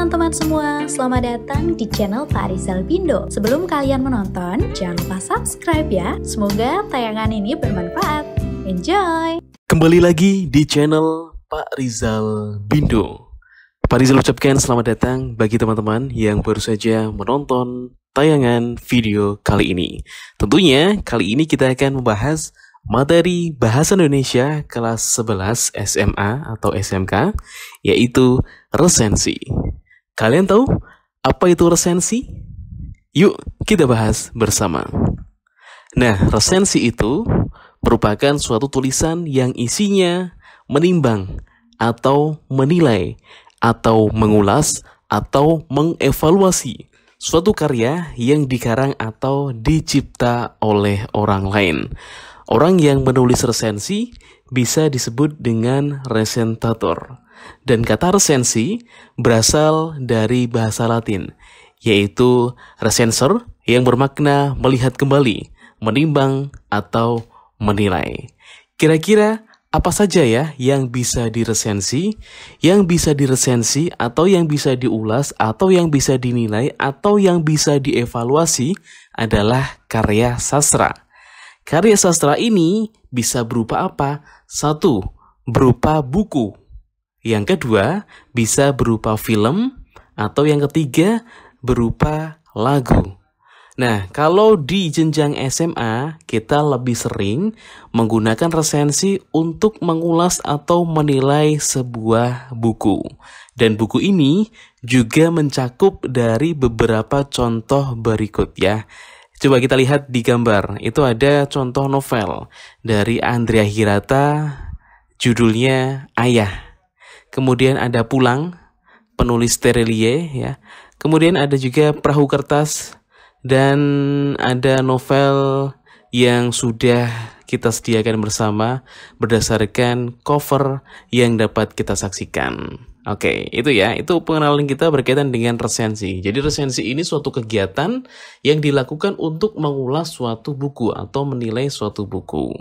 teman-teman semua, selamat datang di channel Pak Rizal Bindo. Sebelum kalian menonton, jangan lupa subscribe ya. Semoga tayangan ini bermanfaat. Enjoy! Kembali lagi di channel Pak Rizal Bindo. Pak Rizal ucapkan selamat datang bagi teman-teman yang baru saja menonton tayangan video kali ini. Tentunya kali ini kita akan membahas materi Bahasa Indonesia kelas 11 SMA atau SMK, yaitu resensi. Kalian tahu apa itu resensi? Yuk, kita bahas bersama. Nah, resensi itu merupakan suatu tulisan yang isinya menimbang atau menilai atau mengulas atau mengevaluasi suatu karya yang dikarang atau dicipta oleh orang lain. Orang yang menulis resensi bisa disebut dengan resentator dan kata resensi berasal dari bahasa Latin, yaitu resensor yang bermakna melihat kembali, menimbang, atau menilai. Kira-kira apa saja ya yang bisa diresensi, yang bisa diresensi atau yang bisa diulas atau yang bisa dinilai atau yang bisa dievaluasi adalah karya sastra. Karya sastra ini bisa berupa apa? Satu, berupa buku yang kedua, bisa berupa film atau yang ketiga berupa lagu. Nah, kalau di jenjang SMA, kita lebih sering menggunakan resensi untuk mengulas atau menilai sebuah buku. Dan buku ini juga mencakup dari beberapa contoh berikut ya. Coba kita lihat di gambar, itu ada contoh novel dari Andrea Hirata, judulnya Ayah. Kemudian ada Pulang, penulis Terelie ya. Kemudian ada juga Perahu Kertas dan ada novel yang sudah kita sediakan bersama berdasarkan cover yang dapat kita saksikan. Oke, itu ya, itu pengenalan kita berkaitan dengan resensi. Jadi resensi ini suatu kegiatan yang dilakukan untuk mengulas suatu buku atau menilai suatu buku.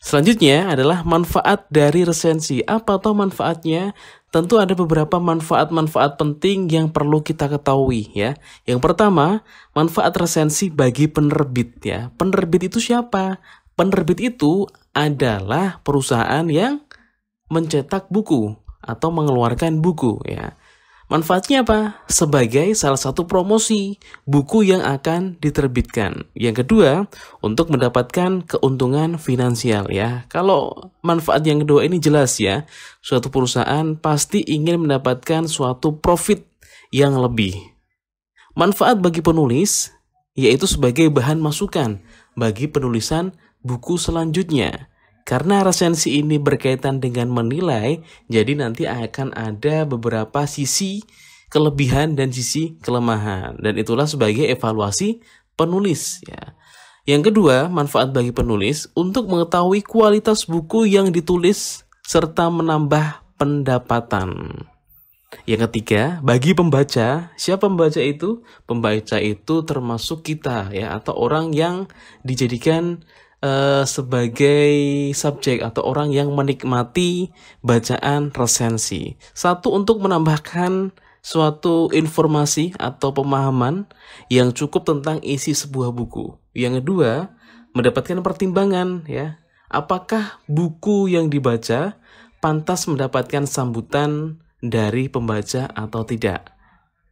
Selanjutnya adalah manfaat dari resensi. Apa atau manfaatnya? Tentu ada beberapa manfaat-manfaat penting yang perlu kita ketahui ya. Yang pertama, manfaat resensi bagi penerbit ya. Penerbit itu siapa? Penerbit itu adalah perusahaan yang mencetak buku atau mengeluarkan buku ya. Manfaatnya apa? Sebagai salah satu promosi buku yang akan diterbitkan. Yang kedua, untuk mendapatkan keuntungan finansial ya. Kalau manfaat yang kedua ini jelas ya, suatu perusahaan pasti ingin mendapatkan suatu profit yang lebih. Manfaat bagi penulis yaitu sebagai bahan masukan bagi penulisan buku selanjutnya. Karena resensi ini berkaitan dengan menilai, jadi nanti akan ada beberapa sisi kelebihan dan sisi kelemahan. Dan itulah sebagai evaluasi penulis ya. Yang kedua, manfaat bagi penulis untuk mengetahui kualitas buku yang ditulis serta menambah pendapatan. Yang ketiga, bagi pembaca, siapa pembaca itu? Pembaca itu termasuk kita ya atau orang yang dijadikan Eh, sebagai subjek atau orang yang menikmati bacaan resensi. Satu untuk menambahkan suatu informasi atau pemahaman yang cukup tentang isi sebuah buku. Yang kedua, mendapatkan pertimbangan ya. Apakah buku yang dibaca pantas mendapatkan sambutan dari pembaca atau tidak?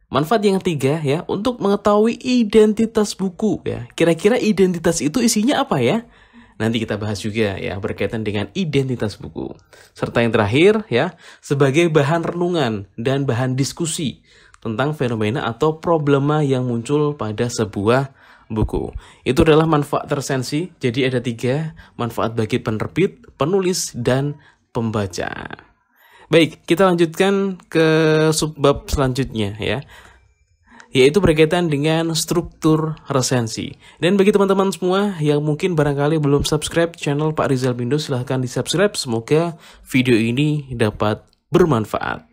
Manfaat yang ketiga ya, untuk mengetahui identitas buku ya. Kira-kira identitas itu isinya apa ya? Nanti kita bahas juga ya berkaitan dengan identitas buku. Serta yang terakhir ya, sebagai bahan renungan dan bahan diskusi tentang fenomena atau problema yang muncul pada sebuah buku. Itu adalah manfaat tersensi. Jadi ada tiga manfaat bagi penerbit, penulis, dan pembaca. Baik, kita lanjutkan ke subbab selanjutnya ya yaitu berkaitan dengan struktur resensi. Dan bagi teman-teman semua yang mungkin barangkali belum subscribe channel Pak Rizal Bindo, silahkan di-subscribe. Semoga video ini dapat bermanfaat.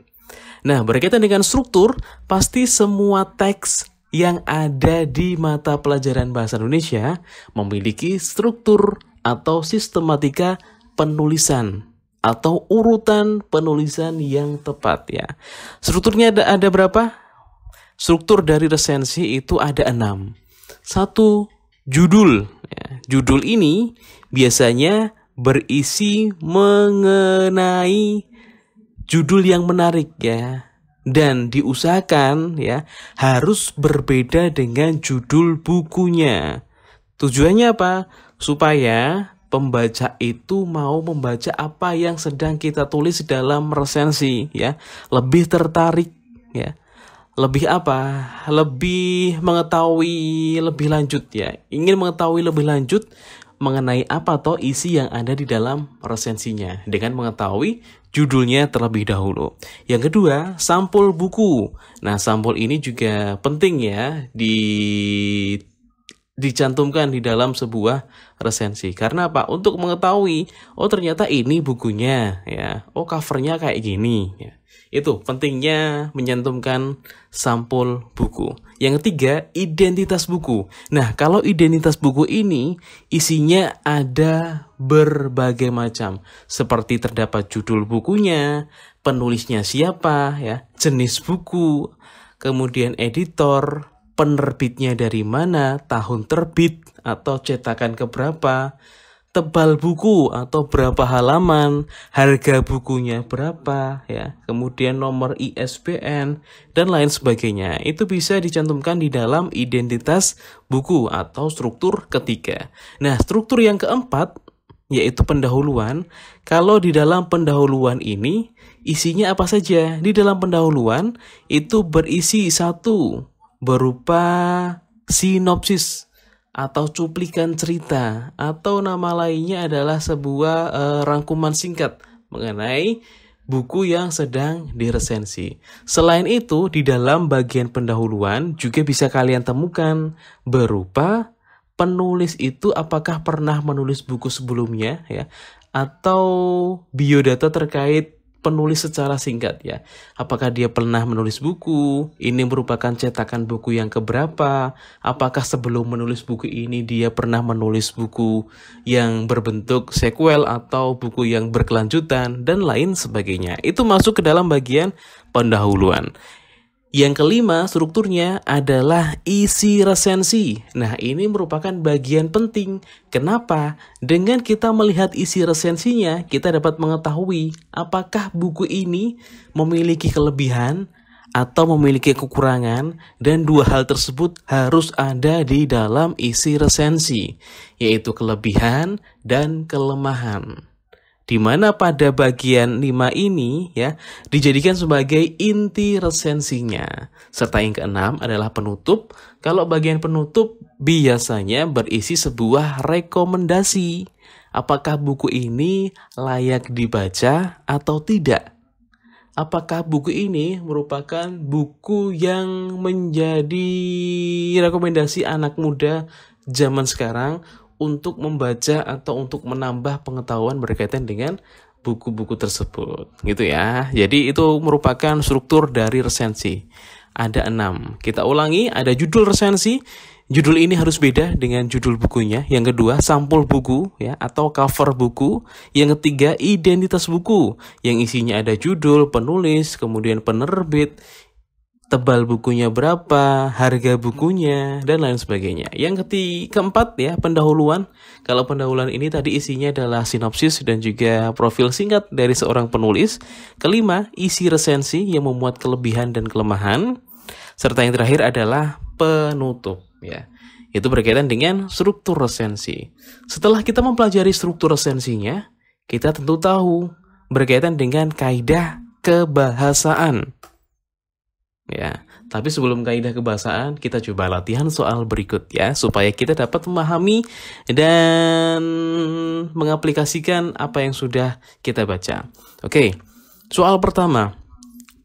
Nah, berkaitan dengan struktur, pasti semua teks yang ada di mata pelajaran Bahasa Indonesia memiliki struktur atau sistematika penulisan atau urutan penulisan yang tepat ya. Strukturnya ada, ada berapa? Struktur dari resensi itu ada enam. Satu, judul. Ya, judul ini biasanya berisi mengenai judul yang menarik ya. Dan diusahakan ya harus berbeda dengan judul bukunya. Tujuannya apa? Supaya pembaca itu mau membaca apa yang sedang kita tulis dalam resensi ya lebih tertarik ya lebih apa lebih mengetahui lebih lanjut ya ingin mengetahui lebih lanjut mengenai apa atau isi yang ada di dalam resensinya dengan mengetahui judulnya terlebih dahulu. Yang kedua, sampul buku. Nah, sampul ini juga penting ya di dicantumkan di dalam sebuah resensi. Karena apa? Untuk mengetahui, oh ternyata ini bukunya, ya. Oh covernya kayak gini. Ya. Itu pentingnya menyantumkan sampul buku. Yang ketiga, identitas buku. Nah, kalau identitas buku ini isinya ada berbagai macam, seperti terdapat judul bukunya, penulisnya siapa, ya, jenis buku, kemudian editor, penerbitnya dari mana, tahun terbit atau cetakan keberapa, tebal buku atau berapa halaman, harga bukunya berapa, ya, kemudian nomor ISBN dan lain sebagainya. Itu bisa dicantumkan di dalam identitas buku atau struktur ketiga. Nah, struktur yang keempat yaitu pendahuluan. Kalau di dalam pendahuluan ini isinya apa saja? Di dalam pendahuluan itu berisi satu berupa sinopsis atau cuplikan cerita atau nama lainnya adalah sebuah e, rangkuman singkat mengenai buku yang sedang diresensi. Selain itu, di dalam bagian pendahuluan juga bisa kalian temukan berupa penulis itu apakah pernah menulis buku sebelumnya ya atau biodata terkait penulis secara singkat ya. Apakah dia pernah menulis buku? Ini merupakan cetakan buku yang keberapa? Apakah sebelum menulis buku ini dia pernah menulis buku yang berbentuk sequel atau buku yang berkelanjutan dan lain sebagainya? Itu masuk ke dalam bagian pendahuluan. Yang kelima, strukturnya adalah isi resensi. Nah, ini merupakan bagian penting. Kenapa? Dengan kita melihat isi resensinya, kita dapat mengetahui apakah buku ini memiliki kelebihan atau memiliki kekurangan dan dua hal tersebut harus ada di dalam isi resensi, yaitu kelebihan dan kelemahan di mana pada bagian 5 ini ya dijadikan sebagai inti resensinya. Serta yang keenam adalah penutup. Kalau bagian penutup biasanya berisi sebuah rekomendasi. Apakah buku ini layak dibaca atau tidak? Apakah buku ini merupakan buku yang menjadi rekomendasi anak muda zaman sekarang untuk membaca atau untuk menambah pengetahuan berkaitan dengan buku-buku tersebut gitu ya jadi itu merupakan struktur dari resensi ada enam kita ulangi ada judul resensi judul ini harus beda dengan judul bukunya yang kedua sampul buku ya atau cover buku yang ketiga identitas buku yang isinya ada judul penulis kemudian penerbit tebal bukunya berapa, harga bukunya, dan lain sebagainya. Yang ketiga, keempat ya, pendahuluan. Kalau pendahuluan ini tadi isinya adalah sinopsis dan juga profil singkat dari seorang penulis. Kelima, isi resensi yang memuat kelebihan dan kelemahan. Serta yang terakhir adalah penutup ya. Itu berkaitan dengan struktur resensi. Setelah kita mempelajari struktur resensinya, kita tentu tahu berkaitan dengan kaidah kebahasaan. Ya, tapi sebelum kaidah kebahasaan, kita coba latihan soal berikut ya, supaya kita dapat memahami dan mengaplikasikan apa yang sudah kita baca. Oke, soal pertama,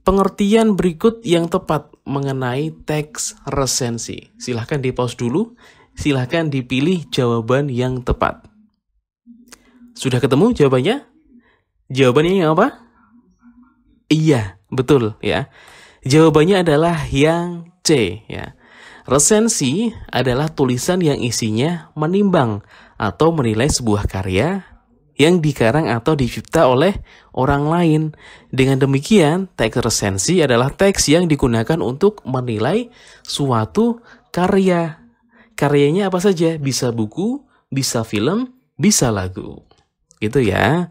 pengertian berikut yang tepat mengenai teks resensi. Silahkan di pause dulu, silahkan dipilih jawaban yang tepat. Sudah ketemu jawabannya? Jawabannya yang apa? Iya, betul ya. Jawabannya adalah yang C ya. Resensi adalah tulisan yang isinya menimbang atau menilai sebuah karya yang dikarang atau dicipta oleh orang lain. Dengan demikian, teks resensi adalah teks yang digunakan untuk menilai suatu karya. Karyanya apa saja? Bisa buku, bisa film, bisa lagu. Gitu ya.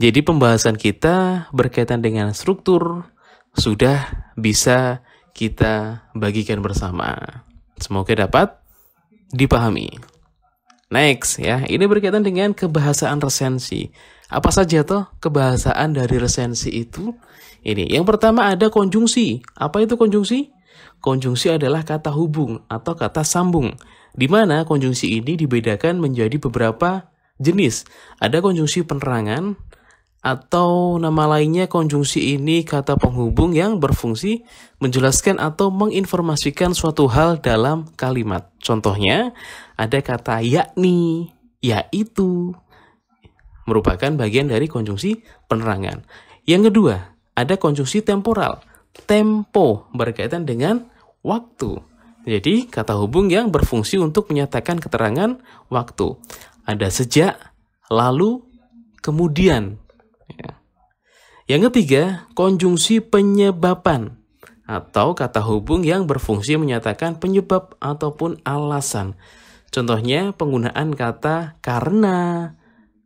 Jadi pembahasan kita berkaitan dengan struktur, sudah bisa kita bagikan bersama. Semoga dapat dipahami. Next ya, ini berkaitan dengan kebahasaan resensi. Apa saja toh kebahasaan dari resensi itu? Ini yang pertama ada konjungsi. Apa itu konjungsi? Konjungsi adalah kata hubung atau kata sambung, di mana konjungsi ini dibedakan menjadi beberapa jenis. Ada konjungsi penerangan, atau nama lainnya konjungsi ini kata penghubung yang berfungsi menjelaskan atau menginformasikan suatu hal dalam kalimat. Contohnya, ada kata yakni, yaitu, merupakan bagian dari konjungsi penerangan. Yang kedua, ada konjungsi temporal, tempo, berkaitan dengan waktu. Jadi, kata hubung yang berfungsi untuk menyatakan keterangan waktu. Ada sejak, lalu, kemudian, Ya. Yang ketiga, konjungsi penyebaban atau kata hubung yang berfungsi menyatakan penyebab ataupun alasan. Contohnya penggunaan kata karena,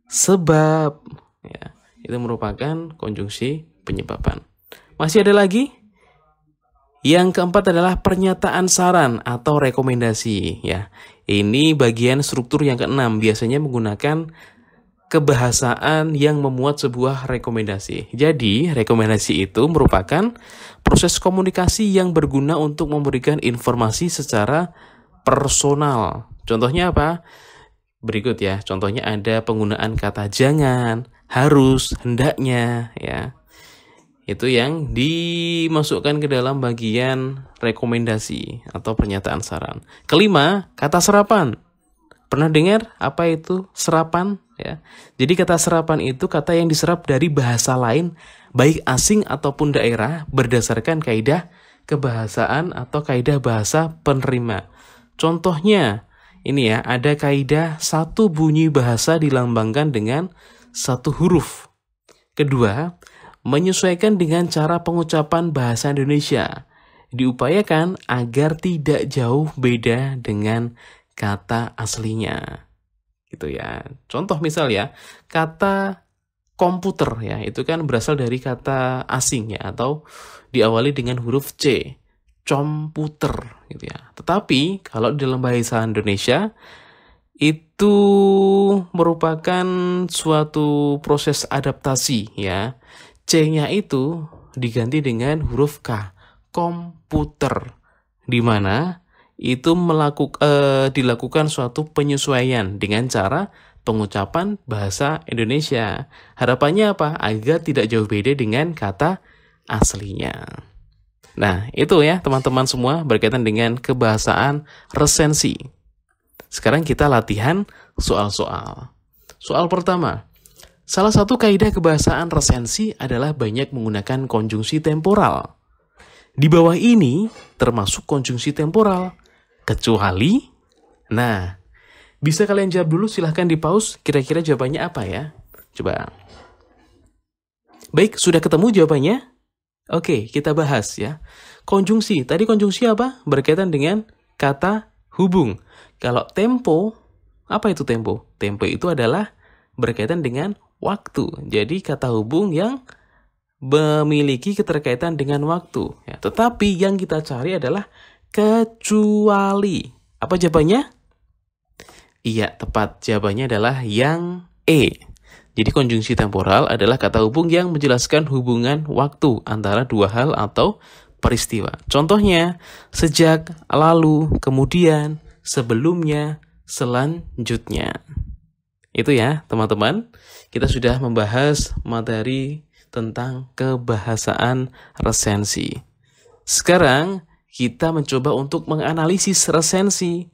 sebab. Ya, itu merupakan konjungsi penyebaban. Masih ada lagi? Yang keempat adalah pernyataan saran atau rekomendasi ya. Ini bagian struktur yang keenam biasanya menggunakan kebahasaan yang memuat sebuah rekomendasi. Jadi, rekomendasi itu merupakan proses komunikasi yang berguna untuk memberikan informasi secara personal. Contohnya apa? Berikut ya, contohnya ada penggunaan kata jangan, harus, hendaknya, ya. Itu yang dimasukkan ke dalam bagian rekomendasi atau pernyataan saran. Kelima, kata serapan. Pernah dengar apa itu serapan? Ya. Jadi kata serapan itu kata yang diserap dari bahasa lain, baik asing ataupun daerah berdasarkan kaidah kebahasaan atau kaidah bahasa penerima. Contohnya, ini ya, ada kaidah satu bunyi bahasa dilambangkan dengan satu huruf. Kedua, menyesuaikan dengan cara pengucapan bahasa Indonesia. Diupayakan agar tidak jauh beda dengan kata aslinya. Gitu ya. Contoh misal ya, kata komputer ya, itu kan berasal dari kata asing ya atau diawali dengan huruf C, komputer gitu ya. Tetapi kalau dalam bahasa Indonesia itu merupakan suatu proses adaptasi ya. C-nya itu diganti dengan huruf K, komputer. Di mana itu melakukan eh, dilakukan suatu penyesuaian dengan cara pengucapan bahasa Indonesia. Harapannya apa? Agar tidak jauh beda dengan kata aslinya. Nah, itu ya teman-teman semua berkaitan dengan kebahasaan resensi. Sekarang kita latihan soal-soal. Soal pertama, salah satu kaidah kebahasaan resensi adalah banyak menggunakan konjungsi temporal. Di bawah ini termasuk konjungsi temporal. Kecuali, nah, bisa kalian jawab dulu silahkan di pause kira-kira jawabannya apa ya. Coba. Baik, sudah ketemu jawabannya? Oke, kita bahas ya. Konjungsi, tadi konjungsi apa? Berkaitan dengan kata hubung. Kalau tempo, apa itu tempo? Tempo itu adalah berkaitan dengan waktu. Jadi kata hubung yang memiliki keterkaitan dengan waktu. Ya, tetapi yang kita cari adalah kecuali. Apa jawabannya? Iya, tepat. Jawabannya adalah yang E. Jadi konjungsi temporal adalah kata hubung yang menjelaskan hubungan waktu antara dua hal atau peristiwa. Contohnya, sejak, lalu, kemudian, sebelumnya, selanjutnya. Itu ya, teman-teman. Kita sudah membahas materi tentang kebahasaan resensi. Sekarang kita mencoba untuk menganalisis resensi.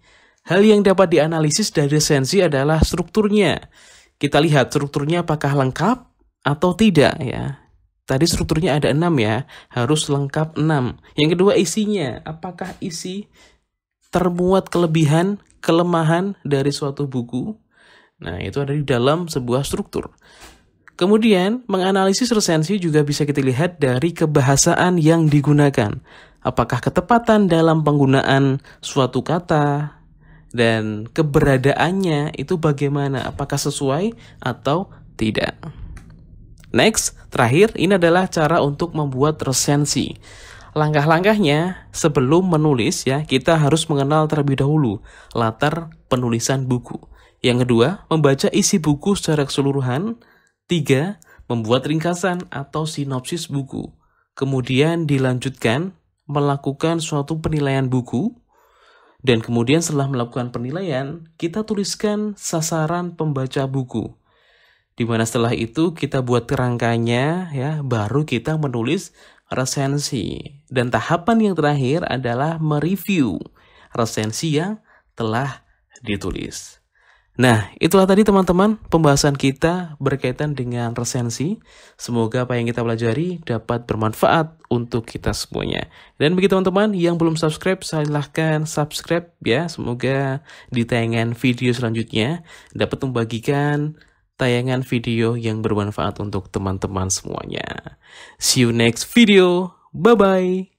Hal yang dapat dianalisis dari resensi adalah strukturnya. Kita lihat strukturnya apakah lengkap atau tidak ya. Tadi strukturnya ada enam ya, harus lengkap enam. Yang kedua isinya, apakah isi termuat kelebihan, kelemahan dari suatu buku? Nah, itu ada di dalam sebuah struktur. Kemudian, menganalisis resensi juga bisa kita lihat dari kebahasaan yang digunakan apakah ketepatan dalam penggunaan suatu kata dan keberadaannya itu bagaimana, apakah sesuai atau tidak. Next, terakhir ini adalah cara untuk membuat resensi. Langkah-langkahnya sebelum menulis ya, kita harus mengenal terlebih dahulu latar penulisan buku. Yang kedua, membaca isi buku secara keseluruhan. Tiga, membuat ringkasan atau sinopsis buku. Kemudian dilanjutkan melakukan suatu penilaian buku, dan kemudian setelah melakukan penilaian, kita tuliskan sasaran pembaca buku. di mana setelah itu kita buat kerangkanya, ya, baru kita menulis resensi. Dan tahapan yang terakhir adalah mereview resensi yang telah ditulis. Nah, itulah tadi teman-teman pembahasan kita berkaitan dengan resensi. Semoga apa yang kita pelajari dapat bermanfaat untuk kita semuanya. Dan bagi teman-teman yang belum subscribe, silahkan subscribe ya. Semoga di tayangan video selanjutnya dapat membagikan tayangan video yang bermanfaat untuk teman-teman semuanya. See you next video. Bye-bye.